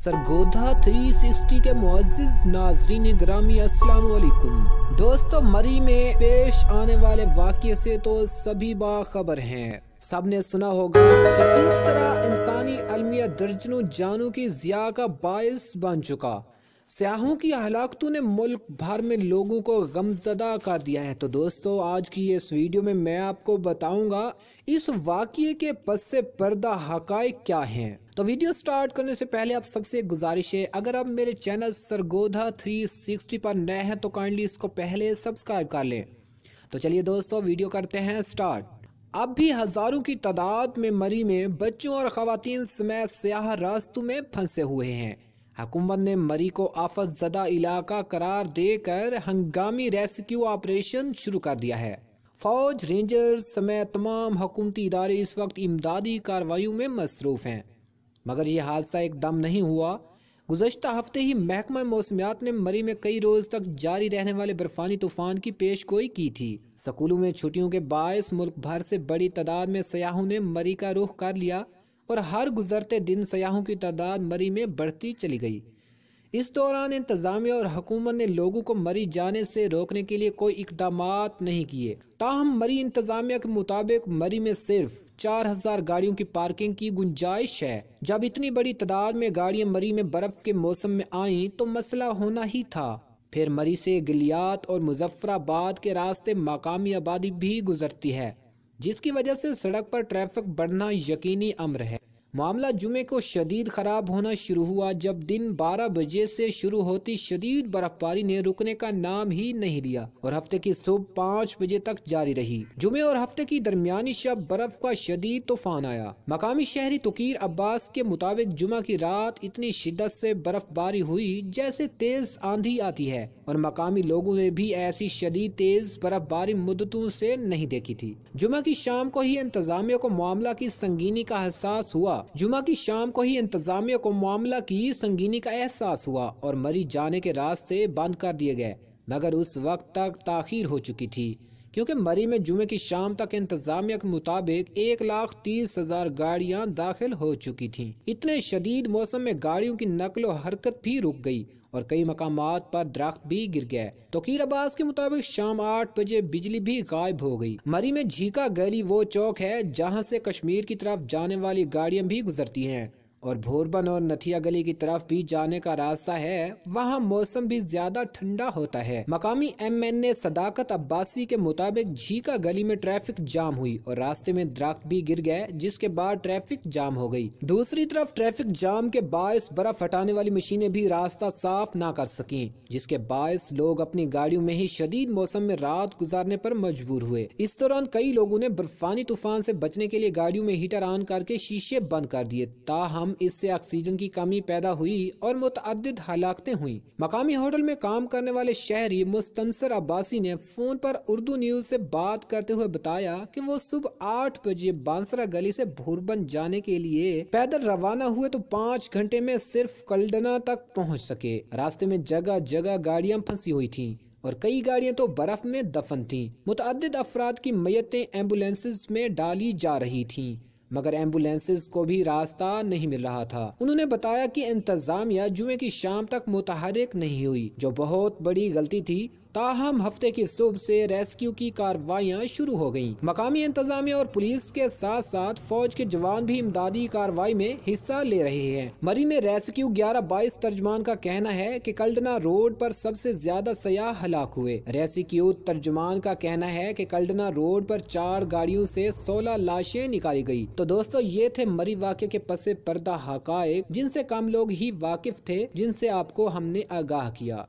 सरगोधा 360 के मुआजिज नाजरीन ग्रामी असलकुम दोस्तों मरी में पेश आने वाले वाक़े से तो सभी बाखबर हैं सब ने सुना होगा कि किस तरह इंसानी अलमिया दर्जनों जानों की जिया का बायस बन चुका सयाहों की हलाकतों ने मुल्क भर में लोगों को गमजदा कर दिया है तो दोस्तों आज की इस वीडियो में मैं आपको बताऊंगा इस वाक्य के पस से पर्दा हक़ क्या हैं तो वीडियो स्टार्ट करने से पहले आप सबसे गुजारिश है अगर आप मेरे चैनल सरगोधा 360 पर नए हैं तो काइंडली इसको पहले सब्सक्राइब कर लें तो चलिए दोस्तों वीडियो करते हैं स्टार्ट अब भी हज़ारों की तादाद में मरी में बच्चों और ख़वान समेत सयाह रास्तों में फंसे हुए हैं हुकूमत ने मरी को आफत ज़दा इलाका करार देकर हंगामी रेस्क्यू ऑपरेशन शुरू कर दिया है फौज रेंजर्स समेत तमाम हकूमती इदारे इस वक्त इमदादी कार्रवाइयों में मसरूफ़ हैं मगर यह हादसा एकदम नहीं हुआ गुजशत हफ्ते ही महकमा मौसमियात ने मरी में कई रोज़ तक जारी रहने वाले बर्फानी तूफान की पेश गोई की थी स्कूलों में छुट्टियों के बायस मुल्क भर से बड़ी तादाद में सयाहों ने मरी का रुख कर लिया और हर गुजरते दिन सयाहों की तादाद मरी में बढ़ती चली गई इस दौरान इंतज़ामिया और हुकूमत ने लोगों को मरी जाने से रोकने के लिए कोई इकदाम नहीं किए ताहम मरी इंतज़ामिया के मुताबिक मरी में सिर्फ चार हज़ार गाड़ियों की पार्किंग की गुंजाइश है जब इतनी बड़ी तादाद में गाड़ियाँ मरी में बर्फ़ के मौसम में आईं तो मसला होना ही था फिर मरी से गलियात और मुजफ्फराबाद के रास्ते मकामी आबादी भी गुजरती है जिसकी वजह से सड़क पर ट्रैफिक बढ़ना यकीनी अम्र है मामला जुमे को शदीद ख़राब होना शुरू हुआ जब दिन 12 बजे से शुरू होती शदीद बर्फबारी ने रुकने का नाम ही नहीं लिया और हफ्ते की सुबह पाँच बजे तक जारी रही जुमे और हफ्ते की दरमियानी शब बर्फ का शदीद तूफान आया मकामी शहरी तुकीर अब्बास के मुताबिक जुमा की रात इतनी शिदत से बर्फबारी हुई जैसे तेज आंधी आती है और मकामी लोगों ने भी ऐसी शदीद तेज बर्फबारी मुद्दतों से नहीं देखी थी जुमे की शाम को ही इंतजामिया को मामला की संगीनी का एहसास हुआ जुमा की शाम को ही इंतजामिया को मामला की संगीनी का एहसास हुआ और मरीज जाने के रास्ते बंद कर दिए गए मगर उस वक्त तक ताखिर हो चुकी थी क्योंकि मरी में जुमे की शाम तक इंतजामिया के मुताबिक एक लाख तीस हजार गाड़ियाँ दाखिल हो चुकी थी इतने शदीद मौसम में गाड़ियों की नकलो हरकत भी रुक गई और कई मकाम पर दरख्त भी गिर गए तो अब्बास के मुताबिक शाम आठ बजे बिजली भी गायब हो गई मरी में झीका गली वो चौक है जहाँ से कश्मीर की तरफ जाने वाली गाड़ियाँ भी गुजरती हैं और भोरबन और नथिया गली की तरफ भी जाने का रास्ता है वहाँ मौसम भी ज्यादा ठंडा होता है मकामी M N A Sadaqat Abbasi के मुताबिक झीका गली में ट्रैफिक जाम हुई और रास्ते में दरख्त भी गिर गए जिसके बाद ट्रैफिक जाम हो गयी दूसरी तरफ ट्रैफिक जाम के बायस बर्फ हटाने वाली मशीनें भी रास्ता साफ ना कर सकी जिसके बायस लोग अपनी गाड़ियों में ही शदीद मौसम में रात गुजारने पर मजबूर हुए इस दौरान कई लोगों ने बर्फानी तूफान से बचने के लिए गाड़ियों में हीटर ऑन करके शीशे बंद कर दिए ताहम हम इससे ऑक्सीजन की कमी पैदा हुई और मुतद हलाकते हुई मकामी होटल में काम करने वाले शहरी मुस्तंसर अब्बासी ने फोन पर उर्दू न्यूज से बात करते हुए बताया कि वो सुबह आठ बजे बांसरा गली से भूरबन जाने के लिए पैदल रवाना हुए तो पाँच घंटे में सिर्फ कल्डना तक पहुँच सके रास्ते में जगह जगह गाड़ियाँ फंसी हुई थी और कई गाड़ियां तो बर्फ में दफन थीं। मुतद अफराद की मैतें एम्बुलेंसेज में डाली जा रही थीं। मगर एम्बुलेंसेज को भी रास्ता नहीं मिल रहा था उन्होंने बताया कि इंतजामिया जुमे की शाम तक मुतहरिक नहीं हुई जो बहुत बड़ी गलती थी ताहम हफ्ते की सुबह से रेस्क्यू की कार्रवाइयाँ शुरू हो गयी मकामी इंतजामिया और पुलिस के साथ साथ फौज के जवान भी इमदादी कार्रवाई में हिस्सा ले रहे हैं मरी में रेस्क्यू ग्यारह बाईस तर्जमान का कहना है की कल्डना रोड पर सबसे ज्यादा सयाह हलाक हुए रेस्क्यू तर्जमान का कहना है की कल्डना रोड पर चार गाड़ियों से सोलह लाशें निकाली गयी तो दोस्तों ये थे मरी वाक्य के पसे पर्दा हकायक जिनसे कम लोग ही वाकिफ थे जिनसे आपको हमने आगाह किया